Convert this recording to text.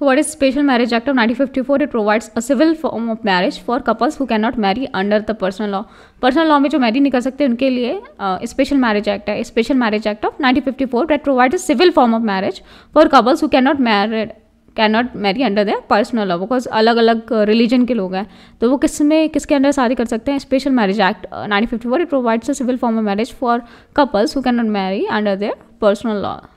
तो what is special marriage act of 1954 it provides a civil form of marriage for couples who can not marry under the personal law personal law में जो marry नहीं कर सकते उनके लिए special marriage act है special marriage act of four that provides a civil form of marriage for couples who can not married can not marry under the personal law because अलग अलग रिलीजन के लोग हैं तो वो किस में किसके अंडर शादी कर सकते हैं special marriage act nineteen fifty four it provides a civil form of marriage for couples who can not marry under their personal law